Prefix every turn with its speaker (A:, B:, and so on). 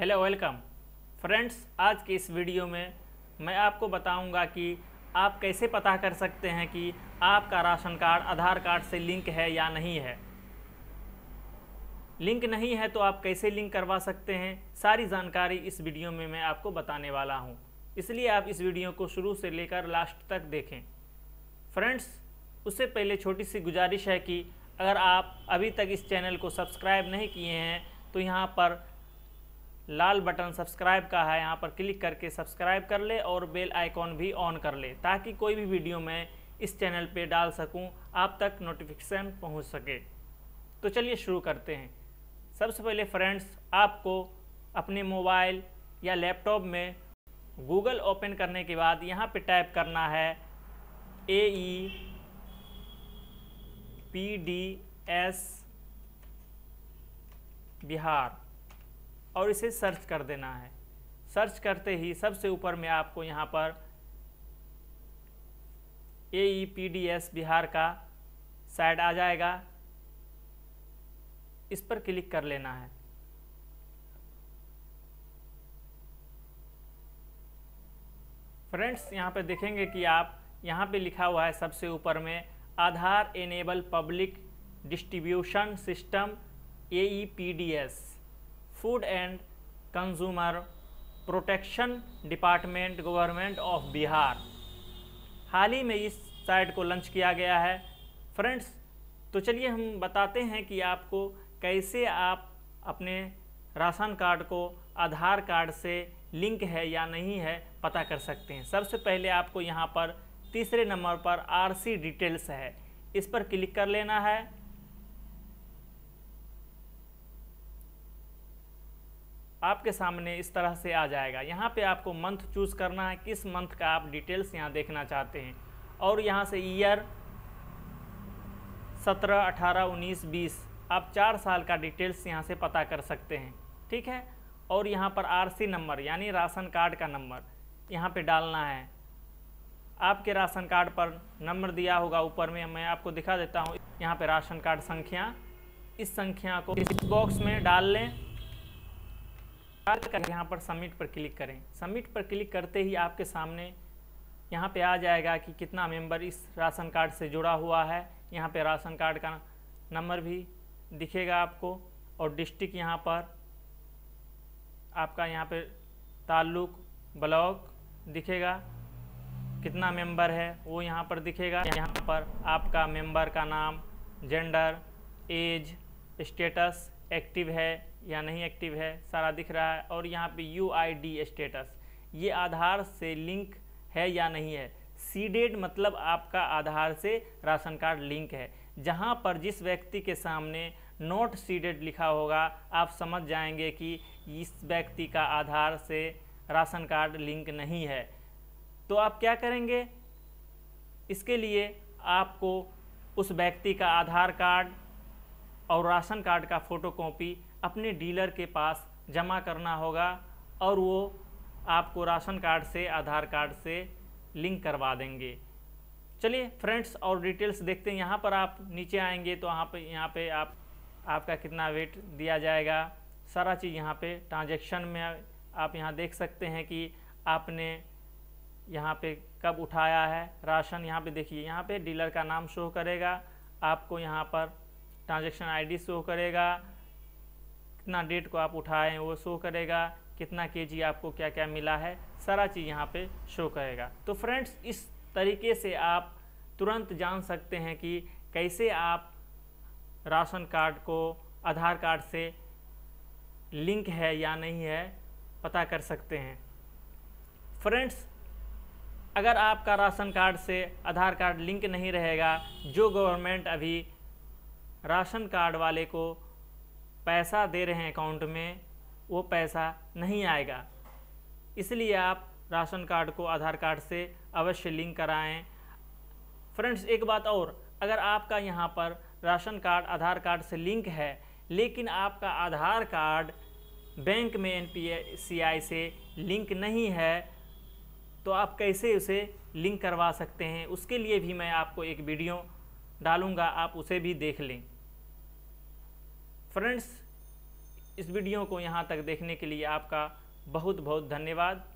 A: hello welcome friends आज के इस वीडियो में मैं आपको बताऊंगा कि आप कैसे पता कर सकते हैं कि आपका राशन कार्ड आधार कार्ड से लिंक है या नहीं है लिंक नहीं है तो आप कैसे लिंक करवा सकते हैं सारी जानकारी इस वीडियो में मैं आपको बताने वाला हूं इसलिए आप इस वीडियो को शुरू से लेकर लास्ट तक देखें फ्रेंड्स उससे पहले छोटी सी गुजारिश है कि अगर आप अभी तक इस चैनल को सब्सक्राइब नहीं किए हैं तो यहाँ पर लाल बटन सब्सक्राइब का है यहाँ पर क्लिक करके सब्सक्राइब कर ले और बेल आइकॉन भी ऑन कर ले ताकि कोई भी वीडियो मैं इस चैनल पे डाल सकूँ आप तक नोटिफिकेशन पहुँच सके तो चलिए शुरू करते हैं सबसे पहले फ्रेंड्स आपको अपने मोबाइल या लैपटॉप में गूगल ओपन करने के बाद यहाँ पर टाइप करना है A E P D S Bihar और इसे सर्च कर देना है सर्च करते ही सबसे ऊपर में आपको यहाँ पर A E P D S Bihar का साइड आ जाएगा इस पर क्लिक कर लेना है फ्रेंड्स यहाँ पर देखेंगे कि आप यहाँ पे लिखा हुआ है सबसे ऊपर में Aadhaar enable public distribution system A E P D S food and consumer protection department government of Bihar हाल ही में इस साइट को लॉन्च किया गया है फ्रेंड्स तो चलिए हम बताते हैं कि आपको कैसे आप अपने राशन कार्ड को आधार कार्ड से लिंक है या नहीं है पता कर सकते हैं सबसे पहले आपको यहाँ पर तीसरे नंबर पर आरसी डिटेल्स है इस पर क्लिक कर लेना है आपके सामने इस तरह से आ जाएगा यहाँ पे आपको मंथ चूज़ करना है किस मंथ का आप डिटेल्स यहाँ देखना चाहते हैं और यहाँ से ईयर सत्रह अठारह उन्नीस बीस आप चार साल का डिटेल्स यहाँ से पता कर सकते हैं ठीक है और यहाँ पर आरसी नंबर यानी राशन कार्ड का नंबर यहाँ पे डालना है आपके राशन कार्ड पर नंबर दिया होगा ऊपर में मैं आपको दिखा देता हूँ यहाँ पर राशन कार्ड संख्या इस संख्या को इस बॉक्स में डाल लें कर यहाँ पर सबमिट पर क्लिक करें सबमिट पर क्लिक करते ही आपके सामने यहाँ पे आ जाएगा कि कितना मेंबर इस राशन कार्ड से जुड़ा हुआ है यहाँ पे राशन कार्ड का नंबर भी दिखेगा आपको और डिस्ट्रिक्ट यहाँ पर आपका यहाँ पे ताल्लुक ब्लॉक दिखेगा कितना मेंबर है वो यहाँ पर दिखेगा यहाँ पर आपका मेंबर का नाम जेंडर एज स्टेटस एक्टिव है या नहीं एक्टिव है सारा दिख रहा है और यहाँ पे यू आई डी स्टेटस ये आधार से लिंक है या नहीं है सी डेट मतलब आपका आधार से राशन कार्ड लिंक है जहाँ पर जिस व्यक्ति के सामने नोट सी डेट लिखा होगा आप समझ जाएंगे कि इस व्यक्ति का आधार से राशन कार्ड लिंक नहीं है तो आप क्या करेंगे इसके लिए आपको उस व्यक्ति का आधार कार्ड और राशन कार्ड का फ़ोटो अपने डीलर के पास जमा करना होगा और वो आपको राशन कार्ड से आधार कार्ड से लिंक करवा देंगे चलिए फ्रेंड्स और डिटेल्स देखते हैं यहाँ पर आप नीचे आएंगे तो यहाँ पर यहाँ पे आप आपका कितना वेट दिया जाएगा सारा चीज़ यहाँ पे ट्रांजैक्शन में आप यहाँ देख सकते हैं कि आपने यहाँ पे कब उठाया है राशन यहाँ पे देखिए यहाँ पे डीलर का नाम शो करेगा आपको यहाँ पर ट्रांजैक्शन आईडी शो करेगा कितना डेट को आप उठाए हैं वो शो करेगा कितना के आपको क्या क्या मिला है सारा चीज़ यहाँ पे शो करेगा तो फ्रेंड्स इस तरीके से आप तुरंत जान सकते हैं कि कैसे आप राशन कार्ड को आधार कार्ड से लिंक है या नहीं है पता कर सकते हैं फ्रेंड्स अगर आपका राशन कार्ड से आधार कार्ड लिंक नहीं रहेगा जो गवर्नमेंट अभी राशन कार्ड वाले को पैसा दे रहे हैं अकाउंट में वो पैसा नहीं आएगा इसलिए आप राशन कार्ड को आधार कार्ड से अवश्य लिंक कराएं फ्रेंड्स एक बात और अगर आपका यहाँ पर राशन कार्ड आधार कार्ड से लिंक है लेकिन आपका आधार कार्ड बैंक में एन से लिंक नहीं है तो आप कैसे उसे लिंक करवा सकते हैं उसके लिए भी मैं आपको एक वीडियो डालूँगा आप उसे भी देख लें फ्रेंड्स इस वीडियो को यहाँ तक देखने के लिए आपका बहुत बहुत धन्यवाद